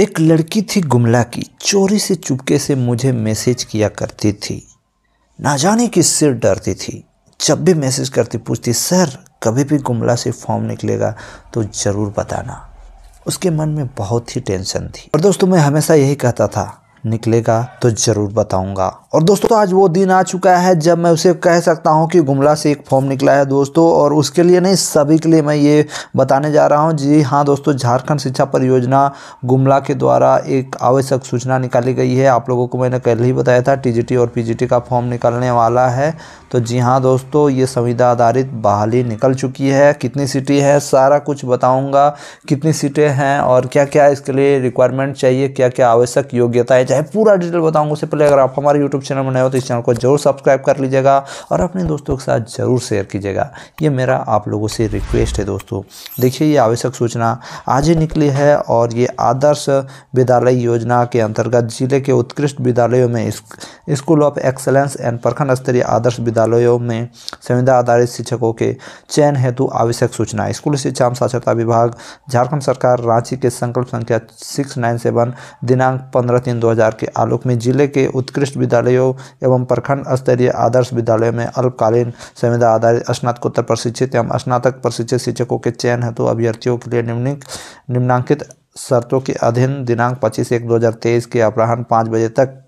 एक लड़की थी गुमला की चोरी से चुपके से मुझे मैसेज किया करती थी ना जाने सिर डरती थी जब भी मैसेज करती पूछती सर कभी भी गुमला से फॉर्म निकलेगा तो ज़रूर बताना उसके मन में बहुत ही टेंशन थी और दोस्तों मैं हमेशा यही कहता था निकलेगा तो ज़रूर बताऊंगा और दोस्तों आज वो दिन आ चुका है जब मैं उसे कह सकता हूं कि गुमला से एक फॉर्म निकला है दोस्तों और उसके लिए नहीं सभी के लिए मैं ये बताने जा रहा हूं जी हाँ दोस्तों झारखंड शिक्षा परियोजना गुमला के द्वारा एक आवश्यक सूचना निकाली गई है आप लोगों को मैंने पहले ही बताया था टी और पी का फॉर्म निकलने वाला है तो जी हाँ दोस्तों ये संविधा आधारित बहाली निकल चुकी है कितनी सीटें हैं सारा कुछ बताऊँगा कितनी सीटें हैं और क्या क्या इसके लिए रिक्वायरमेंट चाहिए क्या क्या आवश्यक योग्यताएँ है पूरा डिटेल बताऊंगा उससे पहले अगर आप हमारे यूट्यूब चैनल में नए हो तो इस चैनल को जरूर सब्सक्राइब कर लीजिएगा और अपने दोस्तों के साथ ज़रूर शेयर कीजिएगा ये मेरा आप लोगों से रिक्वेस्ट है दोस्तों देखिए ये आवश्यक सूचना आज ही निकली है और ये आदर्श विद्यालय योजना के अंतर्गत जिले के उत्कृष्ट विद्यालयों में स्कूल ऑफ एक्सलेंस एंड प्रखंड स्तरीय आदर्श विद्यालयों में संविदा आधारित शिक्षकों के चयन हेतु आवश्यक सूचना स्कूल शिक्षा साक्षरता विभाग झारखंड सरकार रांची के संकल्प संख्या सिक्स नाइन सेवन दिनांक पंद्रह तीन दो 2000 के आलोक में जिले के उत्कृष्ट विद्यालयों एवं प्रखंड स्तरीय आदर्श विद्यालयों में अल्पकालीन संविदा आधारित स्नातकोत्तर प्रशिक्षित एवं स्नातक प्रशिक्षित शिक्षकों के चयन हेतु अभ्यर्थियों के लिए निम्निक निम्नांकित शर्तों के अधीन दिनांक 25 एक 2023 के अपराह्न पाँच बजे तक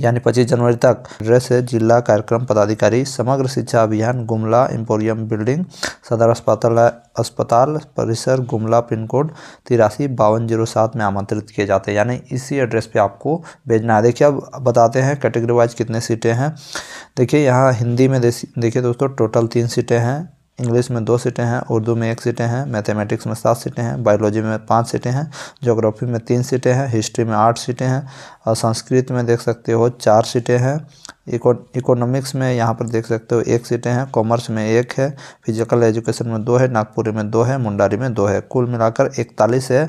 यानी पच्चीस जनवरी तक एड्रेस है जिला कार्यक्रम पदाधिकारी समग्र शिक्षा अभियान गुमला एम्पोरियम बिल्डिंग सदर अस्पताल अस्पताल परिसर गुमला पिन कोड तिरासी बावन जीरो सात में आमंत्रित किए जाते हैं यानी इसी एड्रेस पे आपको भेजना है देखिए अब बताते हैं कैटेगरी वाइज कितने सीटें हैं देखिए यहाँ हिंदी में देखिए दोस्तों टोटल तीन सीटें हैं इंग्लिश में दो सीटें हैं उर्दू में एक सीटें हैं मैथमेटिक्स में सात सीटें हैं बायोलॉजी में पाँच सीटें हैं जोग्राफी में तीन सीटें हैं हिस्ट्री में आठ सीटें हैं और संस्कृत में देख सकते हो चार सीटें हैं इकोनॉमिक्स में यहाँ पर देख सकते हो एक सीटें हैं कॉमर्स में एक है फिजिकल एजुकेशन में दो है नागपुरी में दो है मुंडारी में दो है कुल मिलाकर इकतालीस है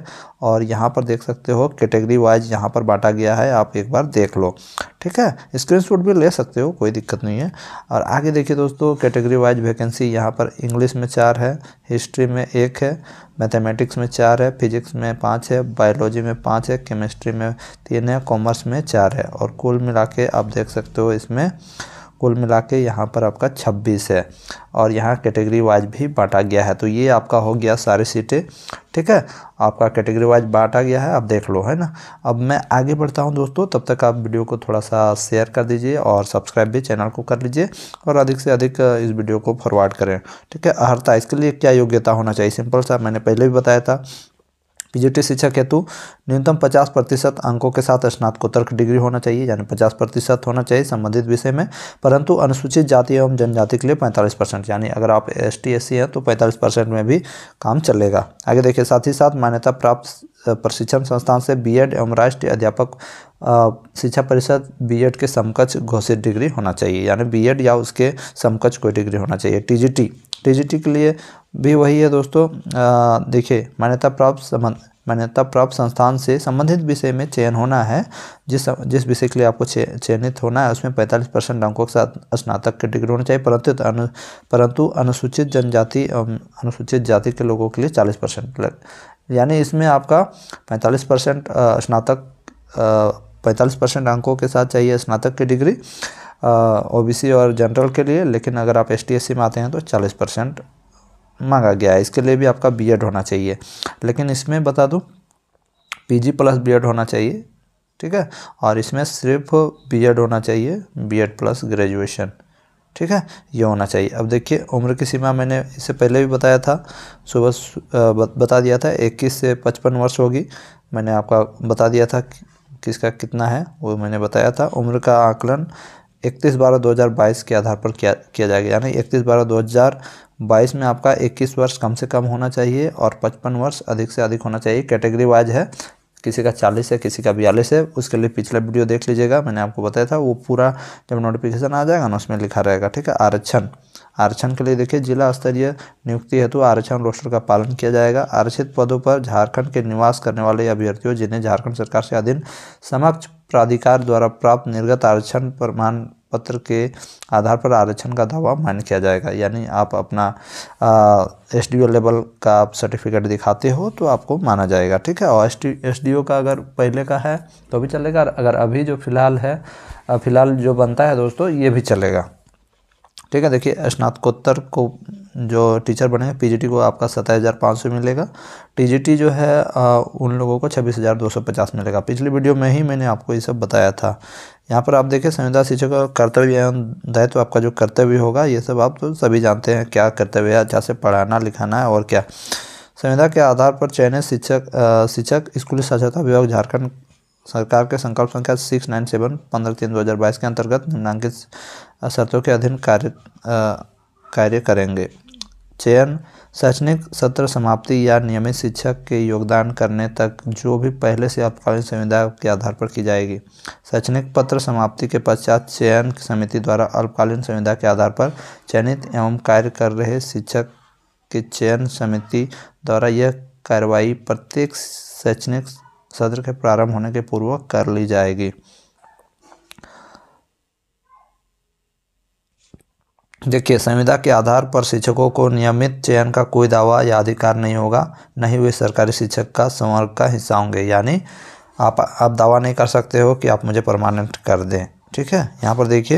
और यहाँ पर देख सकते हो कैटेगरी वाइज यहाँ पर बांटा गया है आप एक बार देख लो ठीक है स्क्रीनशॉट भी ले सकते हो कोई दिक्कत नहीं है और आगे देखिए दोस्तों कैटेगरी वाइज वैकेंसी यहाँ पर इंग्लिश में चार है हिस्ट्री में एक है मैथमेटिक्स में चार है फिजिक्स में पाँच है बायोलॉजी में पाँच है केमिस्ट्री में तीन है कॉमर्स में चार है और कुल मिला के आप देख सकते हो इसमें कुल मिला के यहाँ पर आपका छब्बीस है और यहाँ कैटेगरी वाइज भी बांटा गया है तो ये आपका हो गया सारी सीटें ठीक है आपका कैटेगरी वाइज बांटा गया है आप देख लो है ना अब मैं आगे बढ़ता हूँ दोस्तों तब तक आप वीडियो को थोड़ा सा शेयर कर दीजिए और सब्सक्राइब भी चैनल को कर लीजिए और अधिक से अधिक इस वीडियो को फॉरवर्ड करें ठीक है अर्थात इसके लिए क्या योग्यता होना चाहिए सिंपल सा मैंने पहले भी बताया था पीजीटी शिक्षक हेतु न्यूनतम 50 प्रतिशत अंकों के साथ स्नातकोत्तर डिग्री होना चाहिए यानी 50 प्रतिशत होना चाहिए संबंधित विषय में परंतु अनुसूचित जाति एवं जनजाति के लिए 45 परसेंट यानी अगर आप एस टी हैं तो 45 परसेंट में भी काम चलेगा आगे देखिए साथ ही साथ मान्यता प्राप्त प्रशिक्षण संस्थान से एड एवं राष्ट्रीय अध्यापक शिक्षा परिषद एड के समकक्ष घोषित डिग्री होना चाहिए यानी एड या उसके समकक्ष कोई डिग्री होना चाहिए टी टीजीटी के लिए भी वही है दोस्तों देखिए मान्यता प्राप्त संबंध मान्यता प्राप्त संस्थान से संबंधित विषय में चयन होना है जिस जिस विषय के लिए आपको चयनित होना है उसमें 45 परसेंट अंकों के साथ स्नातक की डिग्री होनी चाहिए परंतु अनु परंतु अनुसूचित जनजाति अनुसूचित जाति के लोगों के लिए 40 परसेंट यानी इसमें आपका 45 परसेंट स्नातक पैंतालीस परसेंट अंकों के साथ चाहिए स्नातक की डिग्री ओबीसी और जनरल के लिए लेकिन अगर आप एस टी में आते हैं तो चालीस परसेंट मांगा गया है इसके लिए भी आपका बी होना चाहिए लेकिन इसमें बता दूँ पी प्लस बी होना चाहिए ठीक है और इसमें सिर्फ बी होना चाहिए बी प्लस ग्रेजुएशन ठीक है ये होना चाहिए अब देखिए उम्र की सीमा मैंने इससे पहले भी बताया था सुबह बता दिया था 21 से 55 वर्ष होगी मैंने आपका बता दिया था कि किसका कितना है वो मैंने बताया था उम्र का आकलन इकतीस बारह दो हज़ार बाईस के आधार पर किया किया जाएगा यानी इकतीस बारह दो हज़ार बाईस में आपका इक्कीस वर्ष कम से कम होना चाहिए और पचपन वर्ष अधिक से अधिक होना चाहिए कैटेगरी वाइज है किसी का चालीस है किसी का बयालीस है उसके लिए पिछला वीडियो देख लीजिएगा मैंने आपको बताया था वो पूरा जब नोटिफिकेशन आ जाएगा ना उसमें लिखा रहेगा ठीक है आरक्षण आरक्षण के लिए देखिए जिला स्तरीय नियुक्ति हेतु आरक्षण रोस्टर का पालन किया जाएगा आरक्षित पदों पर झारखंड के निवास करने वाले अभ्यर्थियों जिन्हें झारखंड सरकार से अधीन समक्ष प्राधिकार द्वारा प्राप्त निर्गत आरक्षण प्रमाण पत्र के आधार पर आरक्षण का दावा मान्य किया जाएगा यानी आप अपना एस डी ओ लेवल का आप सर्टिफिकेट दिखाते हो तो आपको माना जाएगा ठीक है और S T S D O का अगर पहले का है तो भी चलेगा अगर अभी जो फ़िलहाल है फ़िलहाल जो बनता है दोस्तों ये भी चलेगा ठीक है देखिए स्नातकोत्तर को जो टीचर बने पीजीटी को आपका सत्ताईस हज़ार पाँच सौ मिलेगा टीजीटी जो है आ, उन लोगों को छब्बीस हज़ार दो सौ पचास मिलेगा पिछली वीडियो में ही मैंने आपको ये सब बताया था यहाँ पर आप देखिए संविदा शिक्षक का कर्तव्य एवं दायित्व तो आपका जो कर्तव्य होगा ये सब आप तो सभी जानते हैं क्या कर्तव्य है अच्छा से पढ़ाना लिखाना है और क्या संविदा के आधार पर चयनित शिक्षक शिक्षक स्कूली साक्षरता विभाग झारखंड सरकार के संकल्प संख्या सिक्स नाइन सेवन पंद्रह तीन दो हज़ार बाईस के अंतर्गत निम्नांकित शर्तों के अधीन कार्य कार्य करेंगे चयन शैक्षणिक सत्र समाप्ति या नियमित शिक्षक के योगदान करने तक जो भी पहले से अल्पकालीन संविदा के आधार पर की जाएगी शैक्षणिक पत्र समाप्ति के पश्चात चयन समिति द्वारा अल्पकालीन संविदा के आधार पर चयनित एवं कार्य कर रहे शिक्षक के चयन समिति द्वारा यह कार्रवाई प्रत्येक शैक्षणिक सत्र के प्रारंभ होने के पूर्व कर ली जाएगी देखिए संविदा के आधार पर शिक्षकों को नियमित चयन का कोई दावा या अधिकार नहीं होगा नहीं वे सरकारी शिक्षक का संवर्ग का हिस्सा होंगे यानी आप आप दावा नहीं कर सकते हो कि आप मुझे परमानेंट कर दें ठीक है यहाँ पर देखिए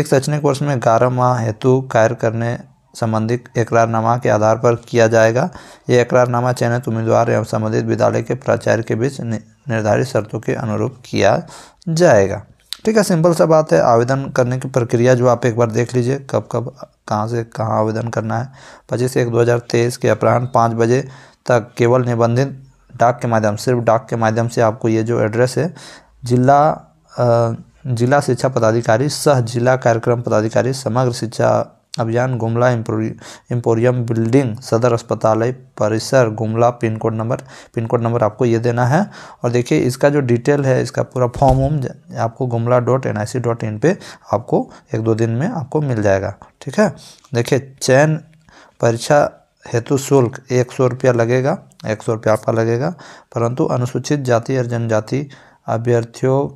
एक शैक्षणिक वर्ष में ग्यारह माह हेतु कार्य करने संबंधित एकरारनामा के आधार पर किया जाएगा ये एकरारनामा चयनित उम्मीदवार एवं संबंधित विद्यालय के प्राचार्य के बीच निर्धारित शर्तों के अनुरूप किया जाएगा ठीक है सिंपल सा बात है आवेदन करने की प्रक्रिया जो आप एक बार देख लीजिए कब कब कहाँ से कहाँ आवेदन करना है पच्चीस एक तेईस के अपराह्न पाँच बजे तक केवल निबंधित डाक के माध्यम सिर्फ डाक के माध्यम से आपको ये जो एड्रेस है जिला जिला शिक्षा पदाधिकारी सह जिला कार्यक्रम पदाधिकारी समग्र शिक्षा अभियान गुमला एम्पोरियम बिल्डिंग सदर है परिसर Gumla pin code number pin code number आपको ये देना है और देखिए इसका जो डिटेल है इसका पूरा फॉर्म वॉम आपको Gumla dot N I C dot in पर आपको एक दो दिन में आपको मिल जाएगा ठीक है देखिए चयन परीक्षा हेतु शुल्क एक सौ रुपया लगेगा एक सौ रुपया आपका लगेगा परंतु अनुसूचित जाति और जनजाति अभ्यर्थियों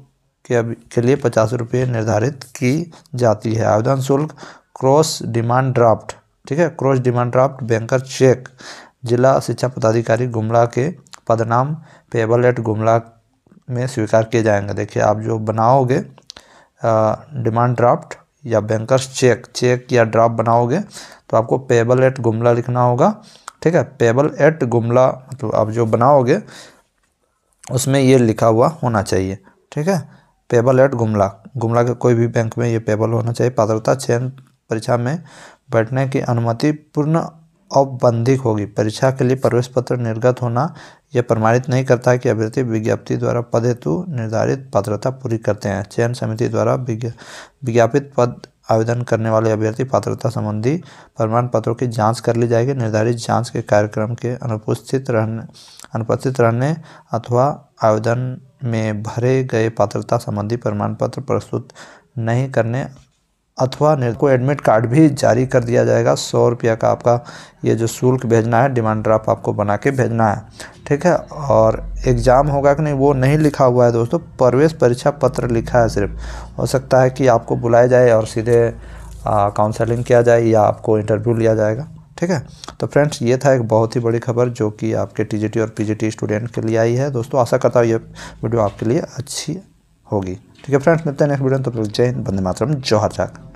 के, के लिए पचास रुपये निर्धारित की जाती है आवेदन शुल्क क्रॉस डिमांड ड्राफ्ट ठीक है cross demand draft banker cheque जिला शिक्षा पदाधिकारी गुमला के पदनाम पेबल एट गुमला में स्वीकार किए जाएंगे देखिए आप जो बनाओगे डिमांड ड्राफ्ट या बैंकर्स चेक चेक या ड्राफ्ट बनाओगे तो आपको पेबल एट गुमला लिखना होगा ठीक है पेबल एट गुमला मतलब आप जो बनाओगे उसमें ये लिखा हुआ होना चाहिए ठीक है पेबल एट गुमला गुमला के कोई भी बैंक में ये पेबल होना चाहिए पात्रता चयन परीक्षा में बैठने की अनुमति पूर्ण औपबंधिक होगी परीक्षा के लिए प्रवेश पत्र निर्गत होना यह प्रमाणित नहीं करता है कि अभ्यर्थी विज्ञप्ति द्वारा पद हेतु निर्धारित पात्रता पूरी करते हैं चयन समिति द्वारा विज्ञापित पद आवेदन करने वाले अभ्यर्थी पात्रता संबंधी प्रमाण पत्रों की जांच कर ली जाएगी निर्धारित जांच के कार्यक्रम के अनुपस्थित रहने अनुपस्थित रहने अथवा आवेदन में भरे गए पात्रता संबंधी प्रमाण पत्र प्रस्तुत नहीं करने अथवा निर्देश को एडमिट कार्ड भी जारी कर दिया जाएगा सौ रुपया का आपका ये जो शुल्क भेजना है डिमांड ड्राफ्ट आपको बना के भेजना है ठीक है और एग्ज़ाम होगा कि नहीं वो नहीं लिखा हुआ है दोस्तों प्रवेश परीक्षा पत्र लिखा है सिर्फ हो सकता है कि आपको बुलाया जाए और सीधे काउंसलिंग किया जाए या आपको इंटरव्यू लिया जाएगा ठीक है तो फ्रेंड्स ये था एक बहुत ही बड़ी खबर जो कि आपके टी और पी स्टूडेंट के लिए आई है दोस्तों आशा करता हूँ ये वीडियो आपके लिए अच्छी होगी ठीक है फ्रेंड्स मिलते हैं नेक्स्ट वीडियो में तो जय हिंद बंदे मातरम जोहर जाक